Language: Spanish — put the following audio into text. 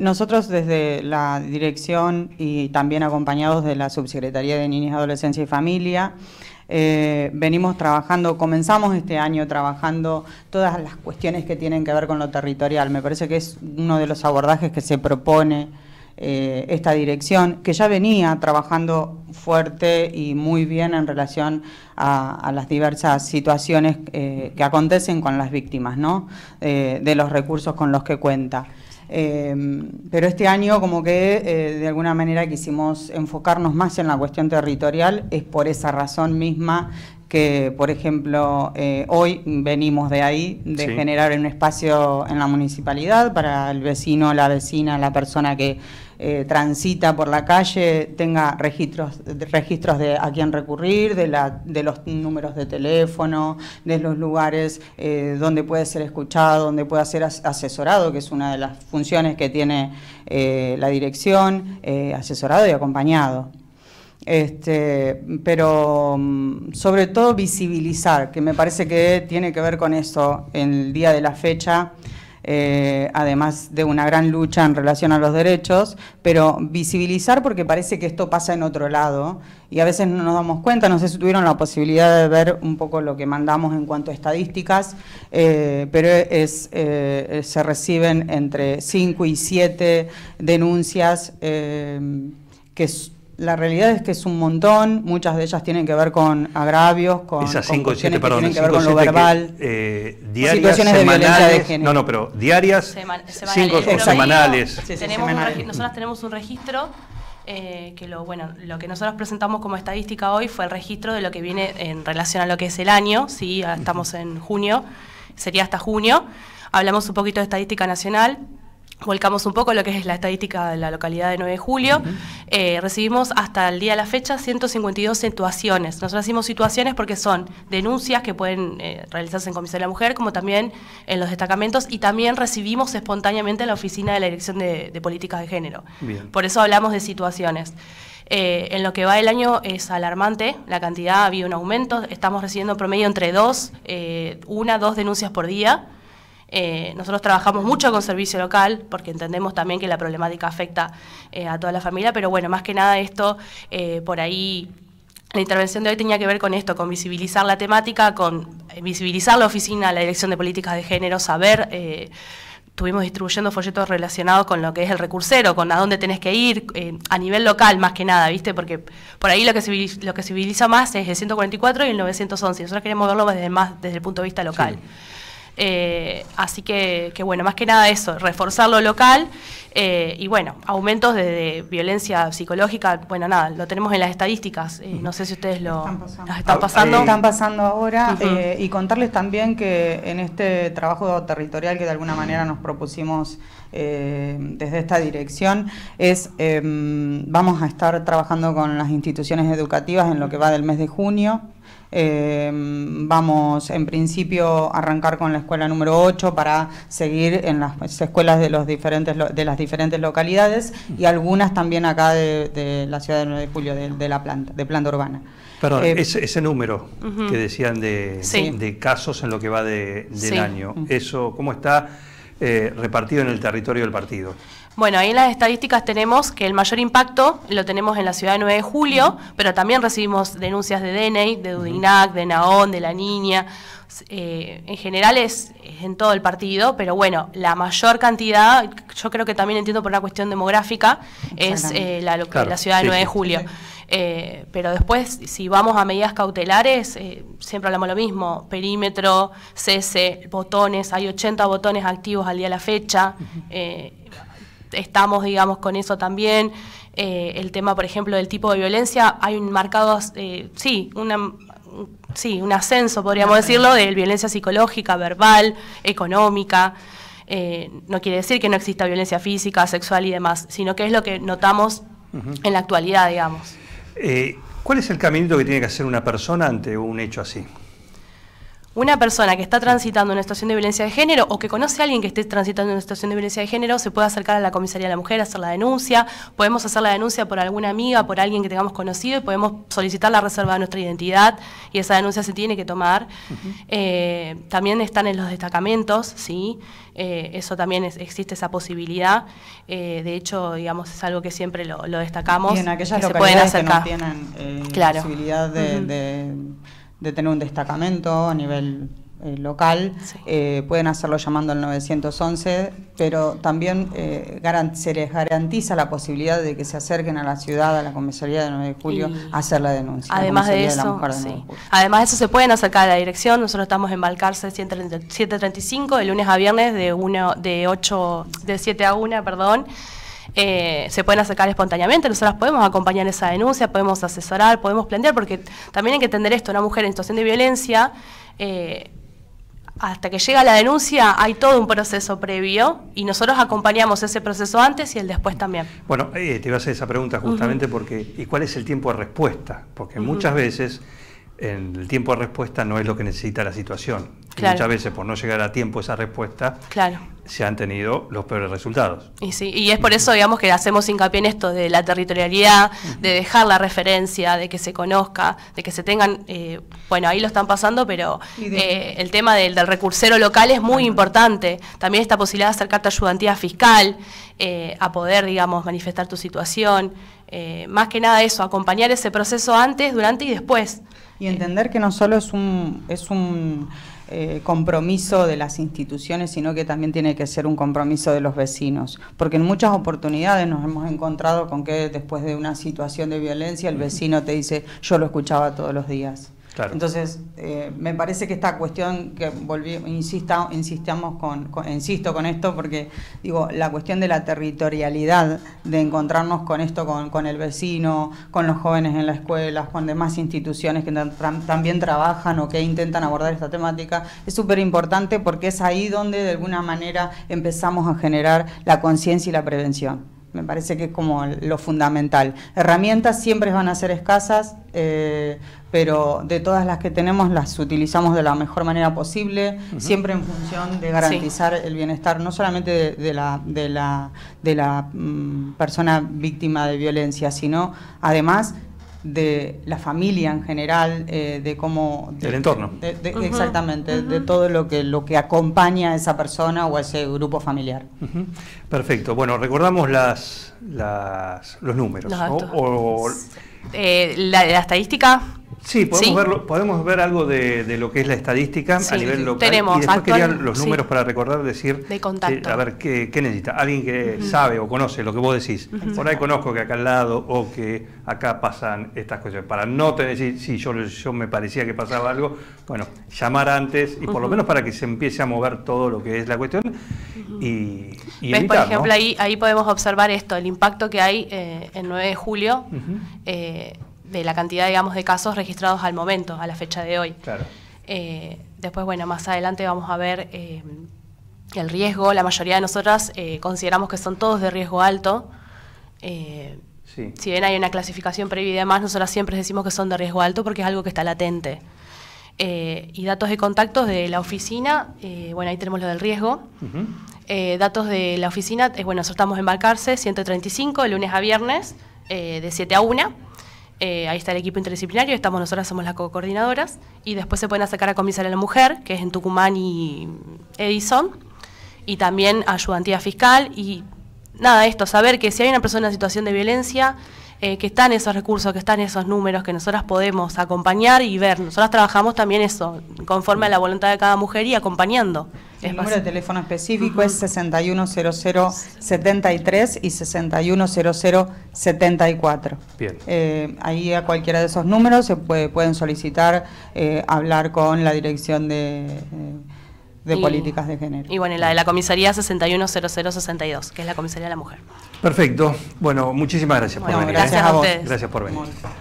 Nosotros desde la dirección y también acompañados de la Subsecretaría de Niñez, Adolescencia y Familia, eh, venimos trabajando, comenzamos este año trabajando todas las cuestiones que tienen que ver con lo territorial. Me parece que es uno de los abordajes que se propone eh, esta dirección, que ya venía trabajando fuerte y muy bien en relación a, las diversas situaciones eh, que acontecen con las víctimas, ¿no? de los recursos con los que cuenta. Em, pero este año como que eh, de alguna manera quisimos enfocarnos más en la cuestión territorial, es por esa razón misma que, por ejemplo, eh, hoy venimos de ahí, de generar un espacio en la municipalidad para el vecino, la vecina, la persona que eh, transita por la calle, tenga registros, registros de a quién recurrir, de, los números de teléfono, de los lugares eh, donde puede ser escuchado, donde pueda ser asesorado, que es una de las funciones que tiene la dirección, asesorado y acompañado. Este, pero mm, sobre todo visibilizar, que me parece que tiene que ver con eso en el día de la fecha, eh, además de una gran lucha en relación a los derechos, pero visibilizar porque parece que esto pasa en otro lado y a veces no nos damos cuenta, no sé si tuvieron la posibilidad de ver un poco lo que mandamos en cuanto a estadísticas, eh, pero es, eh, se reciben entre 5 y 7 denuncias que la realidad es que es un montón, muchas de ellas tienen que ver con agravios, con, con perdón, con lo verbal, eh, diarias, situaciones de género. No, no, pero diarias, semanales. semanales. tenemos tenemos un registro eh, que lo bueno lo que nosotros presentamos como estadística hoy fue el registro de lo que viene en relación a lo que es el año sí ah, estamos en junio sería hasta junio hablamos un poquito de estadística nacional volcamos un poco lo que es la estadística de la localidad de 9 de julio, eh, recibimos hasta el día de la fecha 152 situaciones. Nosotros decimos situaciones porque son denuncias que pueden eh, realizarse en Comisaría de la Mujer, como también en los destacamentos, y también recibimos espontáneamente en la oficina de la Dirección de, Políticas de Género. Por eso hablamos de situaciones. Eh, en lo que va el año es alarmante, la cantidad ha habido un aumento, estamos recibiendo en promedio entre dos, una, dos denuncias por día eh, nosotros trabajamos mucho con servicio local, porque entendemos también que la problemática afecta eh, a toda la familia, pero bueno, más que nada esto, eh, por ahí la intervención de hoy tenía que ver con esto, con visibilizar la temática, con visibilizar la oficina, la Dirección de Políticas de Género, saber... Eh, estuvimos distribuyendo folletos relacionados con lo que es el recursero, con a dónde tenés que ir, a nivel local más que nada, ¿viste? Porque por ahí lo que, se lo que civiliza más es el 144 y el 911. Nosotros queremos verlo desde, más, desde el punto de vista local. Eh, así que, bueno, más que nada eso, reforzar lo local eh, y bueno, aumentos de, violencia psicológica, bueno, nada, lo tenemos en las estadísticas, eh, no sé si ustedes lo están pasando. Ah, están pasando. ahora y contarles también que en este trabajo territorial que de alguna manera nos propusimos desde esta dirección es, em, vamos a estar trabajando con las instituciones educativas en lo que va del mes de junio. Em, vamos, en principio, a arrancar con la escuela número 8 para seguir en las escuelas de, los diferentes, de las diferentes localidades y algunas también acá de, la ciudad de 9 de julio, de, la planta, de planta urbana. Perdón, eh, ese, número que decían de, casos en lo que va del año, eso ¿cómo está eh, repartido en el territorio del partido? Bueno, ahí en las estadísticas tenemos que el mayor impacto lo tenemos en la ciudad de 9 de julio, pero también recibimos denuncias de DNI, de Dudinac, de Naón, de La Niña. Eh, en general es, en todo el partido, pero bueno, la mayor cantidad, yo creo que también entiendo por una cuestión demográfica, es eh, la, la, ciudad de 9 de julio. Eh, pero después, si vamos a medidas cautelares, siempre hablamos lo mismo, perímetro, cese, botones, hay 80 botones activos al día de la fecha estamos, digamos, con eso también. Eh, el tema, por ejemplo, del tipo de violencia, hay un marcado, eh, sí, sí, un ascenso, podríamos decirlo, de violencia psicológica, verbal, económica. Eh, no quiere decir que no exista violencia física, sexual y demás, sino que es lo que notamos en la actualidad, digamos. ¿Cuál es el caminito que tiene que hacer una persona ante un hecho así? una persona que está transitando una situación de violencia de género o que conoce a alguien que esté transitando una situación de violencia de género se puede acercar a la comisaría de la mujer, hacer la denuncia, podemos hacer la denuncia por alguna amiga, por alguien que tengamos conocido y podemos solicitar la reserva de nuestra identidad y esa denuncia se tiene que tomar. Eh, también están en los destacamentos, ¿sí? Eh, eso también existe esa posibilidad. Eh, de hecho, digamos, es algo que siempre lo, destacamos. Y en que se pueden acercar. tienen claro. posibilidad de de tener un destacamento a nivel eh, local, eh, pueden hacerlo llamando al 911, pero también eh, se les garantiza la posibilidad de que se acerquen a la ciudad, a la comisaría de 9 de julio, a hacer la denuncia. Además de eso, además eso se pueden acercar a la dirección, nosotros estamos en Balcarce 735, de lunes a viernes de, uno, de, 8, de 7 a 1, perdón. Eh, se pueden acercar espontáneamente, nosotras podemos acompañar esa denuncia, podemos asesorar, podemos plantear, porque también hay que entender esto, una mujer en situación de violencia, eh, hasta que llega la denuncia hay todo un proceso previo y nosotros acompañamos ese proceso antes y el después también. Bueno, eh, te iba a hacer esa pregunta justamente porque, ¿y cuál es el tiempo de respuesta? Porque muchas veces en el tiempo de respuesta no es lo que necesita la situación. Muchas veces por no llegar a tiempo esa respuesta, claro. se han tenido los peores resultados. Y sí, y es por eso, digamos, que hacemos hincapié en esto de la territorialidad, de dejar la referencia, de que se conozca, de que se tengan, eh, bueno, ahí lo están pasando, pero eh, el tema del, del, recursero local es muy importante. También esta posibilidad de acercarte a ayudantía fiscal, eh, a poder, digamos, manifestar tu situación. más que nada eso, acompañar ese proceso antes, durante y después. Y entender que no solo es un, es un eh, compromiso de las instituciones, sino que también tiene que ser un compromiso de los vecinos. Porque en muchas oportunidades nos hemos encontrado con que después de una situación de violencia el vecino te dice, yo lo escuchaba todos los días. Entonces, eh, me parece que esta cuestión que volví, insistamos con, insisto con esto, porque digo, la cuestión de la territorialidad, de encontrarnos con esto, con, el vecino, con los jóvenes en las escuelas con demás instituciones que también trabajan o que intentan abordar esta temática, es súper importante porque es ahí donde de alguna manera empezamos a generar la conciencia y la prevención. Me parece que es como lo fundamental. Herramientas siempre van a ser escasas, eh, pero de todas las que tenemos las utilizamos de la mejor manera posible, siempre en función de garantizar el bienestar no solamente de, la, de la, de la mm, persona víctima de violencia, sino además de la familia en general, eh, de cómo... Del entorno. Exactamente, de todo lo que, lo que acompaña a esa persona o a ese grupo familiar. Perfecto. Bueno, recordamos las, los números. Eh, la estadística Sí, podemos, Verlo, podemos ver algo de, lo que es la estadística a nivel local. Tenemos, y después querían los números para recordar, decir, eh, a ver, ¿qué, necesita? Alguien que sabe o conoce lo que vos decís. Por ahí conozco que acá al lado o que acá pasan estas cosas. Para no te si, yo, yo me parecía que pasaba algo, bueno, llamar antes y por lo menos para que se empiece a mover todo lo que es la cuestión. Y, ¿Ves, evitar, por ejemplo, ahí, ahí podemos observar esto, el impacto que hay eh, el 9 de julio de la cantidad, digamos, de casos registrados al momento, a la fecha de hoy. Eh, después, bueno, más adelante vamos a ver eh, el riesgo. La mayoría de nosotras eh, consideramos que son todos de riesgo alto. Si bien hay una clasificación previa y demás, nosotras siempre decimos que son de riesgo alto porque es algo que está latente. y datos de contactos de la oficina, bueno, ahí tenemos lo del riesgo. datos de la oficina, bueno, nosotros estamos en 135, de lunes a viernes, de 7 a 1. Eh, ahí está el equipo interdisciplinario, estamos nosotras somos las co-coordinadoras, y después se pueden acercar a comisaría de la mujer, que es en Tucumán y Edison, y también ayudantía fiscal, y nada, esto, saber que si hay una persona en situación de violencia, eh, que están esos recursos, que están esos números, que nosotras podemos acompañar y ver. Nosotras trabajamos también eso, conforme a la voluntad de cada mujer y acompañando. El número de teléfono específico es 610073 y 610074. Bien. Eh, ahí a cualquiera de esos números se pueden solicitar eh, hablar con la dirección de de políticas de género. Y bueno, la de la comisaría 610062, que es la comisaría de la mujer. Perfecto. Bueno, muchísimas gracias por venir. ¿eh? Gracias, a vos. gracias por venir.